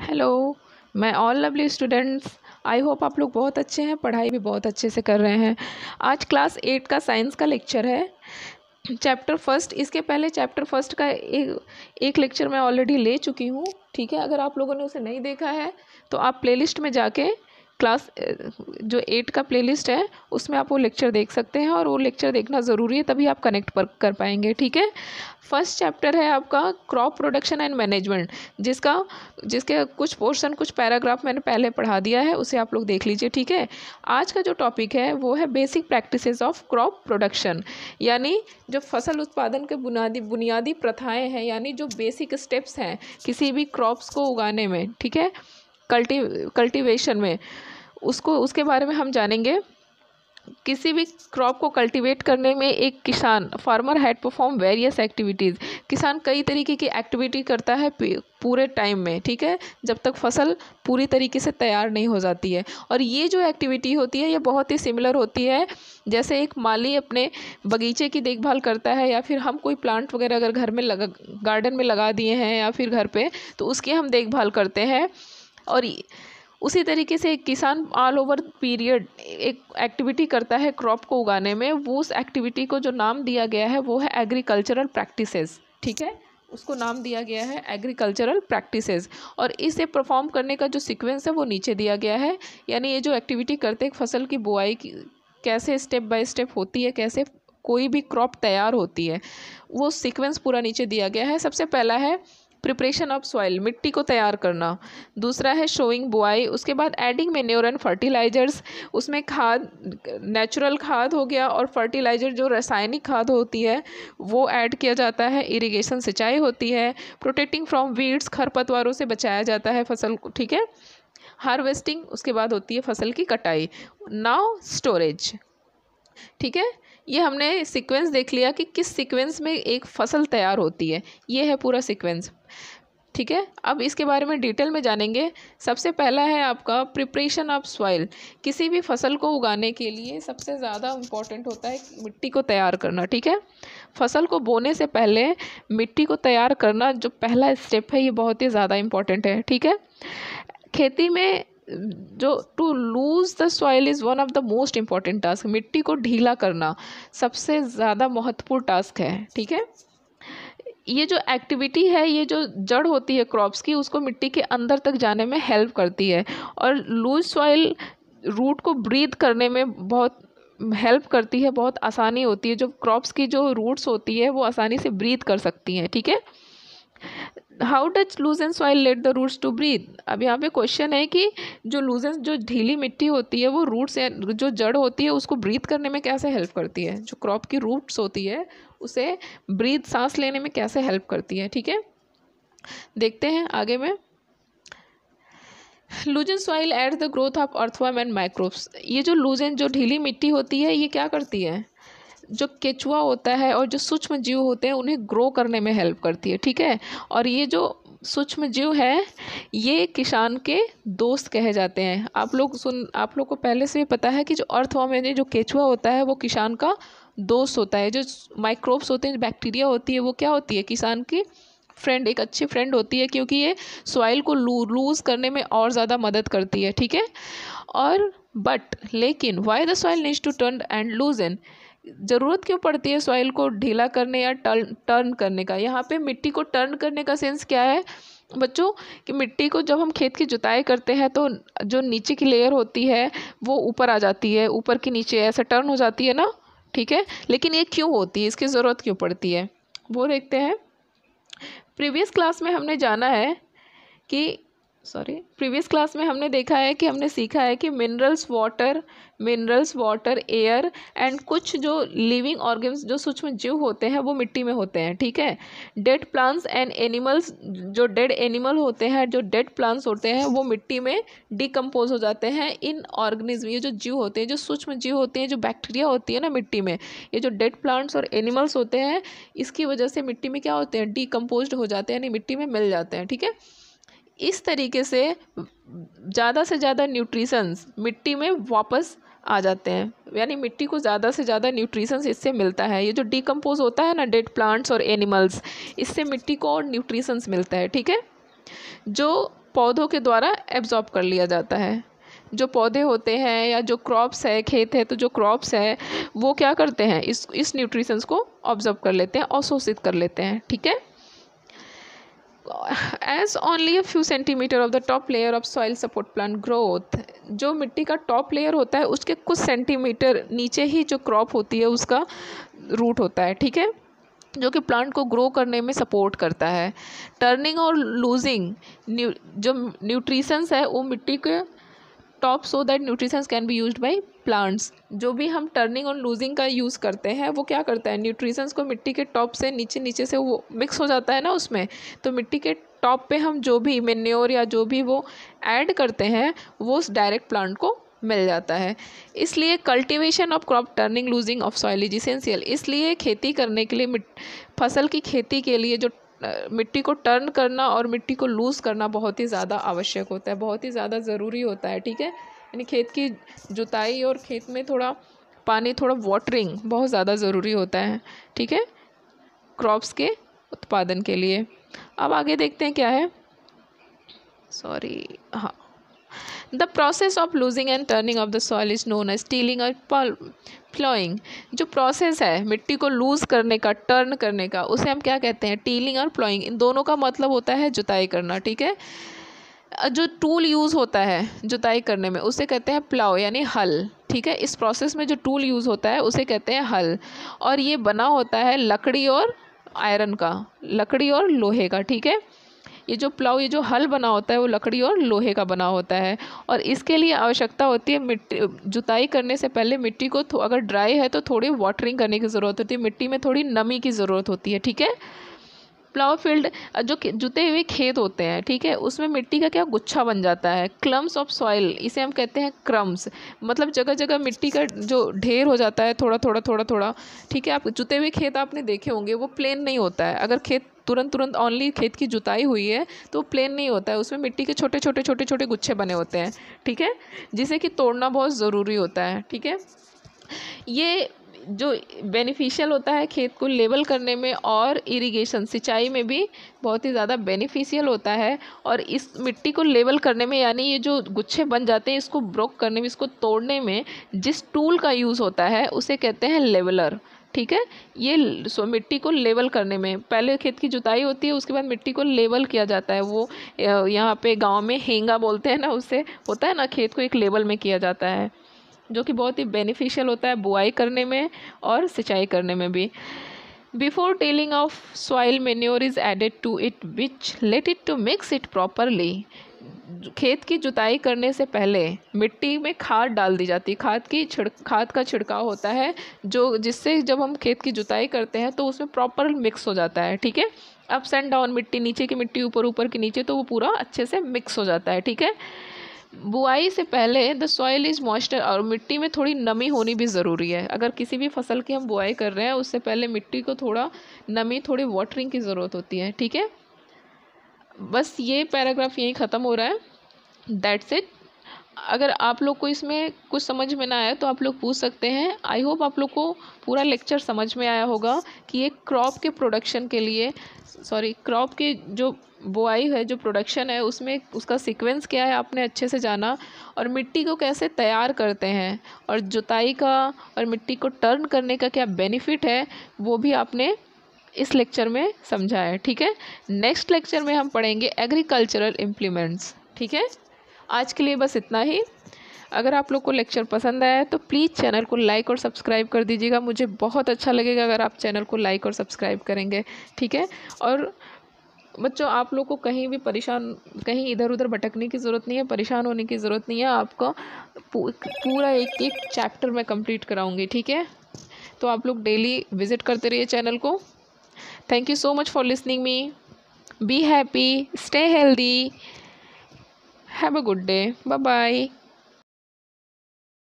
Hello मैं all lovely students I hope आप लोग बहुत अच्छे हैं पढ़ाई भी बहुत अच्छे से कर रहे हैं आज क्लास एट का साइंस का लेक्चर है चैप्टर फर्स्ट इसके पहले चैप्टर फर्स्ट का एक एक लेक्चर मैं ऑलरेडी ले चुकी हूँ ठीक है अगर आप लोगों ने उसे नहीं देखा है तो आप प्लेलिस्ट में जाके क्लास जो एट का प्लेलिस्ट है उसमें आप वो लेक्चर देख सकते हैं और वो लेक्चर देखना ज़रूरी है तभी आप कनेक्ट पर कर पाएंगे ठीक है फर्स्ट चैप्टर है आपका क्रॉप प्रोडक्शन एंड मैनेजमेंट जिसका जिसके कुछ पोर्शन कुछ पैराग्राफ मैंने पहले पढ़ा दिया है उसे आप लोग देख लीजिए ठीक है आज का जो टॉपिक है वो है basic practice of crop production यानी जो फसल उत्पादन के बुनियादी बुनियादी प्रथाएँ हैं यानी जो बेसिक स्टेप्स हैं किसी भी क्रॉप्स को उगाने में ठीक है कल्टी कल्टीवेशन में उसको उसके बारे में हम जानेंगे किसी भी क्रॉप को कल्टीवेट करने में एक किसान farmer had perform various activities किसान कई तरीके की एक्टिविटी करता है पूरे टाइम में ठीक है जब तक फसल पूरी तरीके से तैयार नहीं हो जाती है और ये जो एक्टिविटी होती है ये बहुत ही सिमिलर होती है जैसे एक माली अपने बगीचे की देखभाल करता है या फिर हम कोई प्लांट वगैरह अगर घर में लगा गार्डन में लगा दिए हैं या फिर घर पर तो उसकी हम देखभाल करते हैं और उसी तरीके से एक किसान ऑल ओवर पीरियड एक एक्टिविटी करता है क्रॉप को उगाने में वो उस एक्टिविटी को जो नाम दिया गया है वो है एग्रीकल्चरल प्रैक्टिसेस ठीक है उसको नाम दिया गया है एग्रीकल्चरल प्रैक्टिसेस और इसे परफॉर्म करने का जो सीक्वेंस है वो नीचे दिया गया है यानी ये जो एक्टिविटी करते फसल की बुआई की कैसे स्टेप बाय स्टेप होती है कैसे कोई भी क्रॉप तैयार होती है वो सीक्वेंस पूरा नीचे दिया गया है सबसे पहला है प्रिपरेशन ऑफ सॉइल मिट्टी को तैयार करना दूसरा है शोइंग बुआई उसके बाद एडिंग मेन्योर एंड फर्टिलाइजर्स उसमें खाद नेचुरल खाद हो गया और फर्टिलाइजर जो रासायनिक खाद होती है वो ऐड किया जाता है इरिगेशन सिंचाई होती है प्रोटेक्टिंग फ्रॉम वीड्स खरपतवारों से बचाया जाता है फसल को ठीक है हार्वेस्टिंग उसके बाद होती है फसल की कटाई नाव स्टोरेज ठीक है ये हमने सीक्वेंस देख लिया कि किस सीक्वेंस में एक फसल तैयार होती है ये है पूरा सीक्वेंस ठीक है अब इसके बारे में डिटेल में जानेंगे सबसे पहला है आपका प्रिपरेशन ऑफ सॉइल किसी भी फसल को उगाने के लिए सबसे ज़्यादा इम्पॉर्टेंट होता है मिट्टी को तैयार करना ठीक है फसल को बोने से पहले मिट्टी को तैयार करना जो पहला स्टेप है ये बहुत ही ज़्यादा इम्पॉर्टेंट है ठीक है खेती में जो to loose the soil is one of the most important task मिट्टी को ढीला करना सबसे ज़्यादा महत्वपूर्ण टास्क है ठीक है ये जो एक्टिविटी है ये जो जड़ होती है क्रॉप्स की उसको मिट्टी के अंदर तक जाने में हेल्प करती है और लूज सॉइल रूट को ब्रीद करने में बहुत हेल्प करती है बहुत आसानी होती है जो क्रॉप्स की जो रूट्स होती है वो आसानी से ब्रीद कर सकती हैं ठीक है how does loose and soil let the roots to breathe अब यहाँ पे क्वेश्चन है कि जो लूज एंड जो ढीली मिट्टी होती है वो रूट्स जो जड़ होती है उसको ब्रीद करने में कैसे हेल्प करती है जो क्रॉप की रूट्स होती है उसे ब्रीद सांस लेने में कैसे हेल्प करती है ठीक है देखते हैं आगे में loosen soil aid the growth of earthworm and microbes ये जो लूजन जो ढीली मिट्टी होती है ये क्या करती है जो केचुआ होता है और जो सूक्ष्म जीव होते हैं उन्हें ग्रो करने में हेल्प करती है ठीक है और ये जो सूक्ष्म जीव है ये किसान के दोस्त कहे जाते हैं आप लोग सुन आप लोग को पहले से पता है कि जो अर्थवर्म यानी जो केचुआ होता है वो किसान का दोस्त होता है जो माइक्रोब्स होते हैं बैक्टीरिया होती है वो क्या होती है किसान की फ्रेंड एक अच्छी फ्रेंड होती है क्योंकि ये सॉइल को लू लूज़ करने में और ज़्यादा मदद करती है ठीक है और बट लेकिन why the soil needs to turn and loose an ज़रूरत क्यों पड़ती है सॉइल को ढीला करने या टर्न टर्न करने का यहाँ पे मिट्टी को टर्न करने का सेंस क्या है बच्चों कि मिट्टी को जब हम खेत की जुताई करते हैं तो जो नीचे की लेयर होती है वो ऊपर आ जाती है ऊपर की नीचे ऐसा टर्न हो जाती है ना ठीक है लेकिन ये क्यों होती है इसकी ज़रूरत क्यों पड़ती है वो देखते हैं प्रीवियस क्लास में हमने जाना है कि सॉरी प्रीवियस क्लास में हमने देखा है कि हमने सीखा है कि minerals water minerals water air and कुछ जो लिविंग ऑर्गेन्स जो सूक्ष्म जीव होते हैं वो मिट्टी में होते हैं ठीक है डेड प्लांट्स एंड एनिमल्स जो डेड एनिमल होते हैं जो डेड प्लांट्स होते हैं वो मिट्टी में डिकम्पोज हो जाते हैं इन ऑर्गेनिज्म ये जो जीव होते हैं जो सूक्ष्म जीव होते हैं जो बैक्टीरिया होती है ना मिट्टी में ये जो डेड प्लांट्स और एनिमल्स होते हैं इसकी वजह से मिट्टी में क्या होते हैं डिकम्पोज हो जाते हैं यानी मिट्टी में मिल जाते हैं ठीक है थीके? इस तरीके से ज़्यादा से ज़्यादा न्यूट्रीसन्स मिट्टी में वापस आ जाते हैं यानी मिट्टी को ज़्यादा से ज़्यादा न्यूट्रीसन्स इससे मिलता है ये जो डिकम्पोज होता है ना डेड प्लांट्स और एनिमल्स इससे मिट्टी को और न्यूट्रीसन्स मिलता है ठीक है जो पौधों के द्वारा एब्जॉर्ब कर लिया जाता है जो पौधे होते हैं या जो क्रॉप्स है खेत है तो जो क्रॉप्स है वो क्या करते हैं इस इस न्यूट्रिशंस को ऑब्जर्व कर लेते हैं और शोषित कर लेते हैं ठीक है as only a few centimetre of the top layer of soil support plant growth जो मिट्टी का टॉप लेयर होता है उसके कुछ सेंटीमीटर नीचे ही जो क्रॉप होती है उसका रूट होता है ठीक है जो कि प्लांट को ग्रो करने में सपोर्ट करता है टर्निंग और लूजिंग न्यू जो न्यूट्रीशंस है वो मिट्टी के top so that nutritions can be used by plants जो भी हम टर्निंग और लूजिंग का यूज़ करते हैं वो क्या करता है न्यूट्रिशंस को मिट्टी के टॉप से नीचे नीचे से वो मिक्स हो जाता है ना उसमें तो मिट्टी के टॉप पे हम जो भी मेन्योर या जो भी वो ऐड करते हैं वो उस डायरेक्ट प्लांट को मिल जाता है इसलिए cultivation of crop turning loosing of soil is essential इसलिए खेती करने के लिए फसल की खेती के लिए जो मिट्टी को टर्न करना और मिट्टी को लूज़ करना बहुत ही ज़्यादा आवश्यक होता है बहुत ही ज़्यादा ज़रूरी होता है ठीक है यानी खेत की जुताई और खेत में थोड़ा पानी थोड़ा वाटरिंग बहुत ज़्यादा ज़रूरी होता है ठीक है क्रॉप्स के उत्पादन के लिए अब आगे देखते हैं क्या है सॉरी हाँ the process of loosing and turning of the soil is known as tilling or ploughing जो प्रोसेस है मिट्टी को लूज़ करने का टर्न करने का उसे हम क्या कहते हैं टीलिंग और प्लॉइंग इन दोनों का मतलब होता है जुताई करना ठीक है जो टूल यूज़ होता है जुताई करने में उसे कहते हैं प्लाव यानी हल ठीक है इस प्रोसेस में जो टूल यूज़ होता है उसे कहते हैं हल और ये बना होता है लकड़ी और आयरन का लकड़ी और लोहे का ठीक है ये जो प्लाऊ ये जो हल बना होता है वो लकड़ी और लोहे का बना होता है और इसके लिए आवश्यकता होती है मिट्टी जुताई करने से पहले मिट्टी को अगर ड्राई है तो थोड़ी वाटरिंग करने की ज़रूरत होती है मिट्टी में थोड़ी नमी की ज़रूरत होती है ठीक है प्लाव फील्ड जो जुते हुए खेत होते हैं ठीक है उसमें मिट्टी का क्या गुच्छा बन जाता है क्लम्स ऑफ सॉइल इसे हम कहते हैं क्रम्स मतलब जगह जगह मिट्टी का जो ढेर हो जाता है थोड़ा थोड़ा थोड़ा थोड़ा ठीक है आप जुते हुए खेत आपने देखे होंगे वो प्लेन नहीं होता है अगर खेत तुरंत तुरंत ऑनली खेत की जुताई हुई है तो प्लेन नहीं होता है उसमें मिट्टी के छोटे छोटे छोटे छोटे गुच्छे बने होते हैं ठीक है जिसे कि तोड़ना बहुत ज़रूरी होता है ठीक है ये जो बेनिफिशियल होता है खेत को लेवल करने में और इरिगेशन सिंचाई में भी बहुत ही ज़्यादा बेनिफिशियल होता है और इस मिट्टी को लेवल करने में यानी ये जो गुच्छे बन जाते हैं इसको ब्रोक करने में इसको तोड़ने में जिस टूल का यूज़ होता है उसे कहते हैं लेवलर ठीक है ये सो मिट्टी को लेवल करने में पहले खेत की जुताई होती है उसके बाद मिट्टी को लेवल किया जाता है वो यहाँ पे गाँव में हेंगा बोलते हैं ना उससे होता है ना खेत को एक लेवल में किया जाता है जो कि बहुत ही बेनिफिशियल होता है बुआई करने में और सिंचाई करने में भी before tilling of soil manure is added to it which let it to mix it properly खेत की जुताई करने से पहले मिट्टी में खाद डाल दी जाती है खाद की छिड़ खाद का छिड़काव होता है जो जिससे जब हम खेत की जुताई करते हैं तो उसमें प्रॉपर मिक्स हो जाता है ठीक है अप्स एंड डाउन मिट्टी नीचे की मिट्टी ऊपर ऊपर की नीचे तो वो पूरा अच्छे से मिक्स हो जाता है ठीक है बुआई से पहले द सॉइल इज़ मॉइस्चर और मिट्टी में थोड़ी नमी होनी भी ज़रूरी है अगर किसी भी फसल की हम बुआई कर रहे हैं उससे पहले मिट्टी को थोड़ा नमी थोड़ी वाटरिंग की ज़रूरत होती है ठीक है बस ये पैराग्राफ यहीं ख़त्म हो रहा है दैट्स इट अगर आप लोग को इसमें कुछ समझ में ना आया तो आप लोग पूछ सकते हैं आई होप आप लोग को पूरा लेक्चर समझ में आया होगा कि ये क्रॉप के प्रोडक्शन के लिए सॉरी क्रॉप के जो बुआई है जो प्रोडक्शन है उसमें उसका सीक्वेंस क्या है आपने अच्छे से जाना और मिट्टी को कैसे तैयार करते हैं और जुताई का और मिट्टी को टर्न करने का क्या बेनिफिट है वो भी आपने इस लेक्चर में समझा है ठीक है नेक्स्ट लेक्चर में हम पढ़ेंगे एग्रीकल्चरल इम्प्लीमेंट्स ठीक है आज के लिए बस इतना ही अगर आप लोग को लेक्चर पसंद आया है तो प्लीज़ चैनल को लाइक और सब्सक्राइब कर दीजिएगा मुझे बहुत अच्छा लगेगा अगर आप चैनल को लाइक और सब्सक्राइब करेंगे ठीक है और बच्चों आप लोग को कहीं भी परेशान कहीं इधर उधर भटकने की ज़रूरत नहीं है परेशान होने की ज़रूरत नहीं है आपको पूरा एक एक चैप्टर मैं कंप्लीट कराऊँगी ठीक है तो आप लोग डेली विज़िट करते रहिए चैनल को thank you so much for listening me be happy stay healthy have a good day bye bye